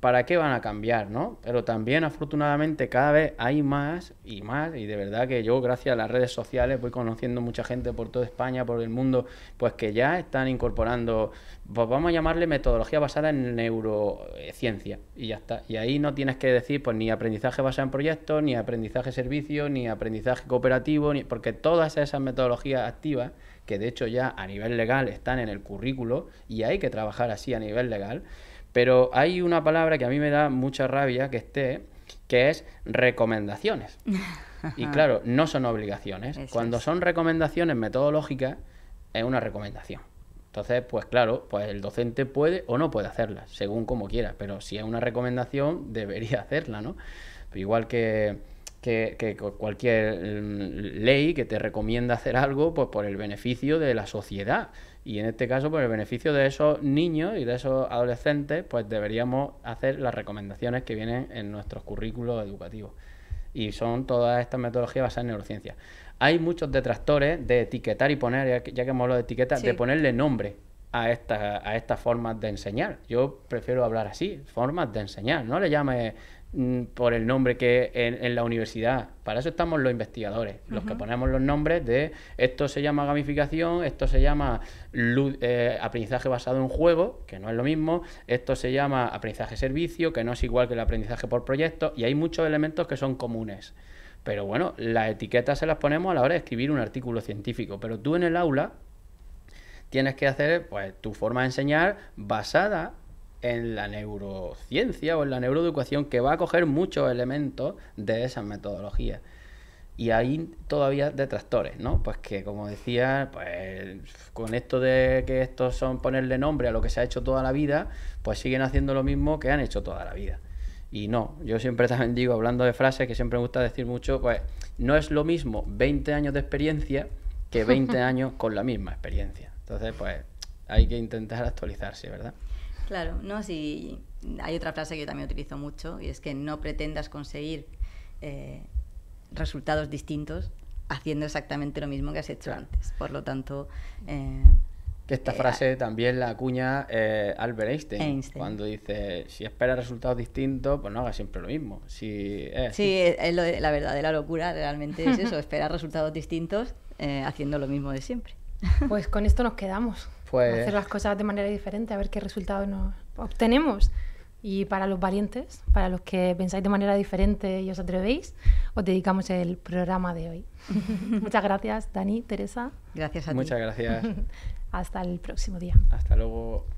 ¿para qué van a cambiar, no? Pero también, afortunadamente, cada vez hay más y más, y de verdad que yo, gracias a las redes sociales, voy conociendo mucha gente por toda España, por el mundo, pues que ya están incorporando, pues vamos a llamarle metodología basada en neurociencia, y ya está. Y ahí no tienes que decir, pues ni aprendizaje basado en proyectos, ni aprendizaje servicio, ni aprendizaje cooperativo, ni... porque todas esas metodologías activas que de hecho ya a nivel legal están en el currículo y hay que trabajar así a nivel legal, pero hay una palabra que a mí me da mucha rabia que esté, que es recomendaciones. Y claro, no son obligaciones. Cuando son recomendaciones metodológicas, es una recomendación. Entonces, pues claro, pues el docente puede o no puede hacerla, según como quiera. Pero si es una recomendación, debería hacerla, ¿no? Igual que, que, que, cualquier mm, ley que te recomienda hacer algo, pues por el beneficio de la sociedad. Y en este caso, por pues, el beneficio de esos niños y de esos adolescentes, pues deberíamos hacer las recomendaciones que vienen en nuestros currículos educativos. Y son todas estas metodologías basadas en neurociencia. Hay muchos detractores de etiquetar y poner, ya que hemos hablado de etiqueta, de ponerle nombre a, esta, a estas formas de enseñar. Yo prefiero hablar así, formas de enseñar. No le llame Mm, por el nombre que en, la universidad. Para eso estamos los investigadores, los que ponemos los nombres de esto se llama gamificación, esto se llama eh, aprendizaje basado en juego, que no es lo mismo, esto se llama aprendizaje servicio, que no es igual que el aprendizaje por proyecto, y hay muchos elementos que son comunes. Pero bueno, las etiquetas se las ponemos a la hora de escribir un artículo científico, pero tú en el aula tienes que hacer pues, tu forma de enseñar basada en la neurociencia o en la neuroeducación que va a coger muchos elementos de esas metodologías. Y hay todavía detractores, ¿no? Pues que, como decía, pues con esto de que estos son ponerle nombre a lo que se ha hecho toda la vida, pues siguen haciendo lo mismo que han hecho toda la vida. Y no, yo siempre también digo, hablando de frases que siempre me gusta decir mucho, pues no es lo mismo 20 años de experiencia que 20 años con la misma experiencia. Entonces, pues hay que intentar actualizarse, ¿verdad? Claro, no, sí hay otra frase que yo también utilizo mucho y es que no pretendas conseguir eh, resultados distintos haciendo exactamente lo mismo que has hecho antes. Por lo tanto... Eh, esta eh, frase ah, también la acuña Albert Einstein, cuando dice, si esperas resultados distintos, pues no hagas siempre lo mismo. Si sí, es, de, la verdadera locura realmente es eso, esperar resultados distintos haciendo lo mismo de siempre. Pues con esto nos quedamos. Pues Hacer las cosas de manera diferente, a ver qué resultado obtenemos. Y para los valientes, para los que pensáis de manera diferente y os atrevéis, os dedicamos el programa de hoy. Muchas gracias, Dani, Teresa. Gracias a ti. Muchas gracias. Hasta el próximo día. Hasta luego.